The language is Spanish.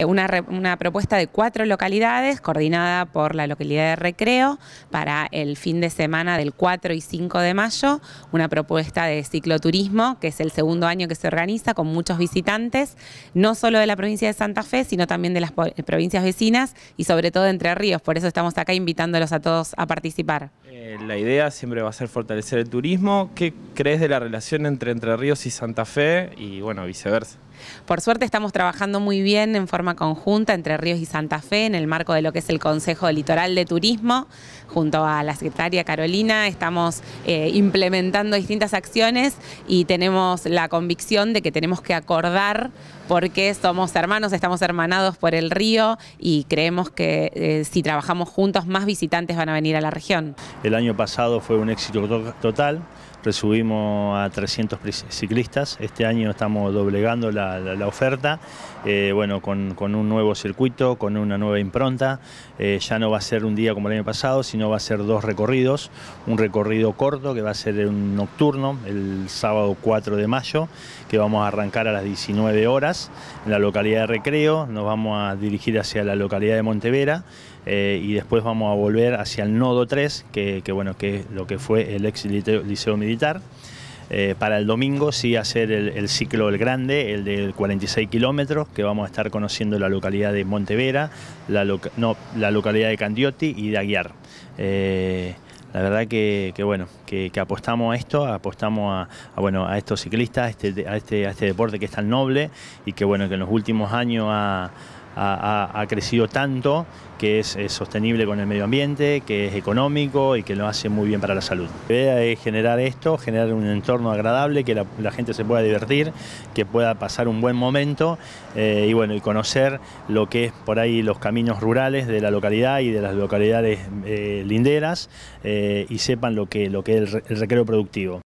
Eh, una, propuesta de cuatro localidades coordinada por la localidad de Recreo para el fin de semana del 4 y 5 de mayo, una propuesta de cicloturismo que es el segundo año que se organiza con muchos visitantes, no solo de la provincia de Santa Fe, sino también de las eh, provincias vecinas y sobre todo de Entre Ríos, por eso estamos acá invitándolos a todos a participar. Eh, la idea siempre va a ser fortalecer el turismo, ¿qué crees de la relación entre Entre Ríos y Santa Fe y bueno, viceversa? Por suerte estamos trabajando muy bien en forma conjunta entre Ríos y Santa Fe en el marco de lo que es el Consejo Litoral de Turismo, junto a la secretaria Carolina, estamos eh, implementando distintas acciones y tenemos la convicción de que tenemos que acordar porque somos hermanos, estamos hermanados por el río y creemos que eh, si trabajamos juntos más visitantes van a venir a la región. El año pasado fue un éxito total, resubimos a 300 ciclistas, este año estamos doblegando la, oferta, eh, bueno, con, con, un nuevo circuito, con una nueva impronta. Eh, ya no va a ser un día como el año pasado, sino va a ser dos recorridos. Un recorrido corto que va a ser un nocturno el sábado 4 de mayo, que vamos a arrancar a las 19 horas en la localidad de Recreo. Nos vamos a dirigir hacia la localidad de Montevera. Eh, y después vamos a volver hacia el nodo 3, que bueno, que es lo que fue el ex liceo militar. Eh, para el domingo sí hacer el, ciclo el grande, el de 46 kilómetros, que vamos a estar conociendo la localidad de Montevera, la, localidad de Candioti y de Aguiar. Eh, la verdad que, bueno, que, apostamos a esto, apostamos a, bueno, a estos ciclistas, a este, este, a este deporte que es tan noble y que bueno, que en los últimos años ha ha, crecido tanto que es, sostenible con el medio ambiente, que es económico y que lo hace muy bien para la salud. La idea es generar esto, generar un entorno agradable, que la, gente se pueda divertir, que pueda pasar un buen momento eh, y bueno, y conocer lo que es por ahí los caminos rurales de la localidad y de las localidades eh, linderas eh, y sepan lo que, lo que es el recreo productivo.